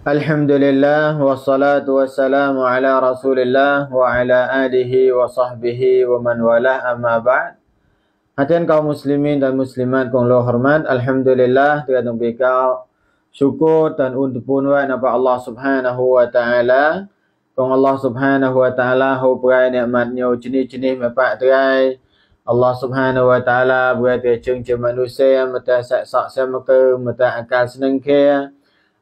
Alhamdulillah wassalatu wassalamu ala Rasulillah wa ala alihi wa sahbihi wa man walah amma ba'd. Hadirin kaum muslimin dan muslimat kong lo hormat, alhamdulillah tiada tumbika syukur dan untuk punuan apa Allah Subhanahu wa taala. Kong Allah Subhanahu wa taala hu berai nikmatnya jenis-jenis mepak terai. Allah Subhanahu wa taala berai cung manusia mata sak-sak semeke, mata akal senengkeh.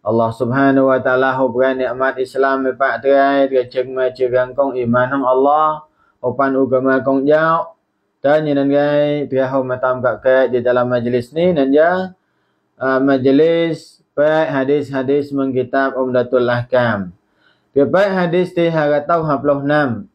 Allah Subhanahu wa taala hubran nikmat Islam me pak terai terceng me cerang kong iman hang Allah opan agama kong jau dan nyenan gai dia hom matam gak ke di dalam majlis ni nan ja majlis pe hadis-hadis mengkitab Umdatul Ahkam pe pe hadis ti haratau 56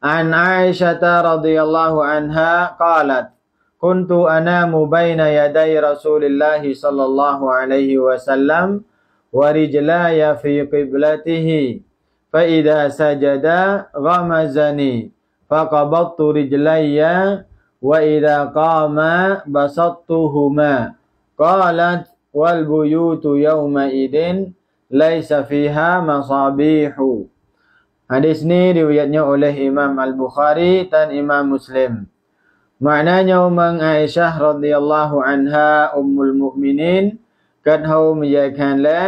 An Aisyah radhiyallahu anha qalat kuntu anamu baina yaday Rasulillah sallallahu alaihi wasallam warijlaya fi qiblatihi fa idza sajada ghamazani fa qabattu rijlaya wa idza qama basattuhuma qalat wal buyutu yawma idin laisa fiha masabihu Hadis ni riwayatnya oleh Imam Al-Bukhari dan Imam Muslim. Maknanya Umang Aisyah radhiyallahu anha Ummul mu'minin. កាត់ហៅមាយខានឡៃ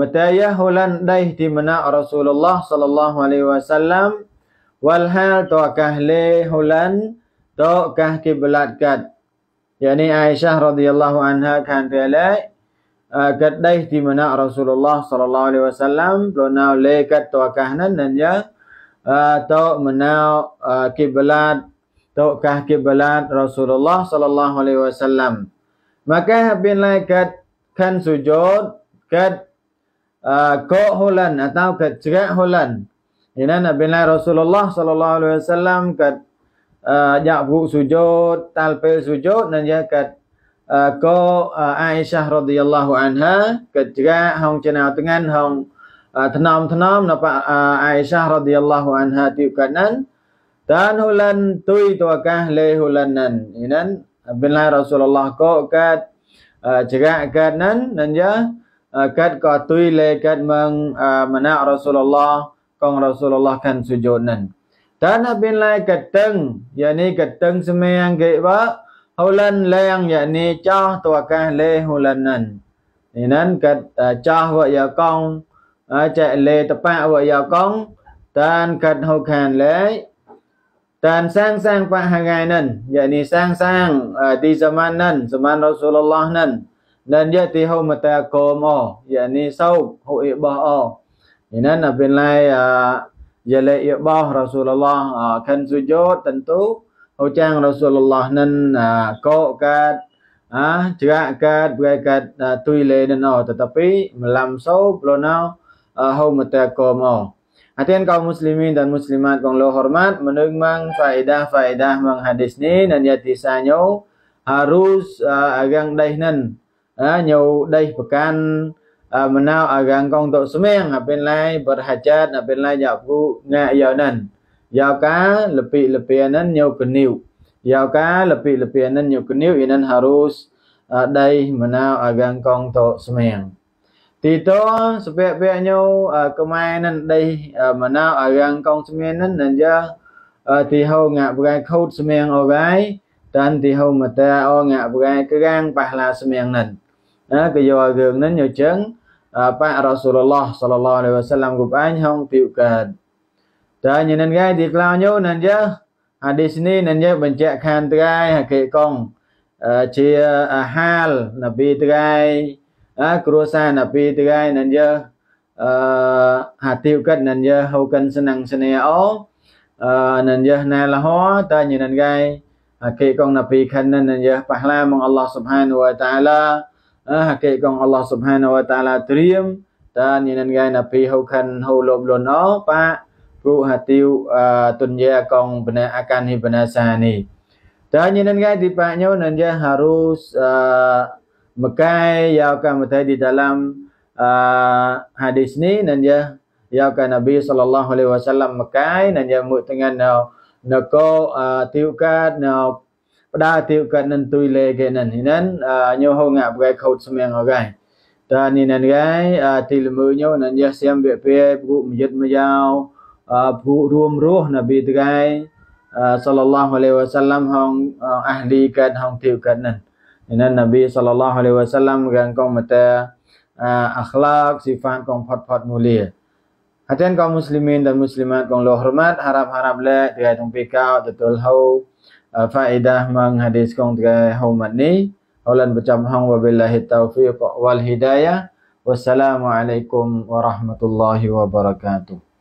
មតាយះហូលាន់ដៃទីមណារ៉ូសូលឡោះសលឡោះអាឡៃវ៉ាសាឡាំវ៉ាល់ហាលតូកះលេហូលាន់តូកះគីប្លាតកាត់យ៉ានីអាយសះរ៉ាឌីយ៉ាឡោះអានហាខានទេឡៃកាត់ដៃទីមណារ៉ូសូលឡោះសលឡោះអាឡៃវ៉ាសាឡាំលោណៅលេកាត់តូកះណាន់ណានយ៉ាអាតូមណៅគីប្លាតតូកះគីប្លាតរ៉ូសូលឡោះសលឡោះអាឡៃវ៉ាសាឡាំ Maka bin lai kat kan sujud ke kan, uh, ah, holan atau ke kan cerak holan. Ini Nabi Rasulullah sallallahu alaihi wasallam ke kan, uh, ah, sujud, talpil sujud dan dia ke ah, ko Aisyah radhiyallahu anha ke cerak hong cenah dengan hong tenam tenam nampak Aisyah radhiyallahu anha tiup kanan dan hulan tui tuakah le hulanan. Ini Nabi Rasulullah ko kat Ah, cerak kanan dan dia kat ah, ka tui le kat meng ah, mana Rasulullah kong Rasulullah kan sujud nan. Dan bin lai keteng, yakni keteng semayang ke ba, hulan yani yakni cah tuakah le hulan nan. Inan kat cah wa ya kong, cek le tepak wa ya kong, dan kat hukan le Dan sang-sang pahagai nan, yakni sang-sang uh, di zaman nan, zaman Rasulullah nan. Dan dia ti hau mata kom o, yakni saub, hau iqbah o. Ini nak binlai uh, jala iqbah Rasulullah uh, kan sujud tentu. Hau cang Rasulullah nan uh, kok kat, uh, cerak kat, bukai kat uh, tui le nan o. Tetapi melam saub lo nao uh, hau mata kom o. Hadirin kaum muslimin dan muslimat kong lo hormat menungmang faedah-faedah menghadis hadis ni dan ya sanyo harus uh, agang dainan uh, ah, nyo dai pekan uh, menau agang kong tok semeng apin lai berhajat apin lai ya bu nga ya nan ya ka lepi-lepi nan nyo keniu ya ka lepi-lepi nan nyo keniu inan harus uh, dai menau agang kong tok semeng ទីតសពវញ្ញោកម៉ែនឹងដីមណៅអរាងកងស្មៀននឹងនឹងយាទីហោងាក់ប្រែខូតស្មៀងអរ៉ៃតានទីហោមតាអងាក់ប្រែក្រាំងប៉ះឡាស្មៀងនឹងណាក៏យករឿងនឹងយកចឹងប៉ះរ៉ាស៊ូលឡោះសលឡោះអាឡៃវ៉ាសាឡាមគប់អញហងទីកាតតាញនឹងកាយទីក្លោញោនឹងយាអាឌីសនីនឹងយាបញ្ជាក់ខានត្រៃហកេកងជាអាហាលនប៊ីត្រៃ à, cửa sa nà pi tư gai nà dơ hạt tiêu kết nà dơ hậu cân sinh năng sinh nè ố nà dơ nà là hóa ta nhìn nà gai hakik kong napi khan nà dơ bạc la mong Allah subhanahu wa ta'ala hakik kong Allah subhanahu wa ta'ala triêm ta nhìn nà gai napi hậu khan hậu lộn lộn ó ba phụ hạt tiêu tuần dơ kong bina akan hi bina sa ni ta nhìn nà gai tiba nhau nà dơ harus uh, Mekai ia akan bertanya di dalam uh, hadis ni dan dia ia akan Nabi saw Mekai dan dia mut dengan nak nak uh, tiukat nak pada tiukat nan tu ile ke nan ni nan uh, nyu ngak bagai khaut semeng orang dan ini nan gai uh, tilmu nyu nan dia siam be buku bu mujid mayau bu ruam roh Nabi tu gai sallallahu alaihi wasallam hong ahli kat hong tiukat nan Ina Nabi sallallahu alaihi wasallam gan kau mata ah, akhlak sifat kau pot-pot mulia. Hatian kau muslimin dan muslimat kau lo hormat harap-harap le dia tumpi kau tetul hau ah, faedah mang hadis kau dia hau mat ni. Hulan bacam hang wa billahi taufiq wal hidayah. Wassalamualaikum warahmatullahi wabarakatuh.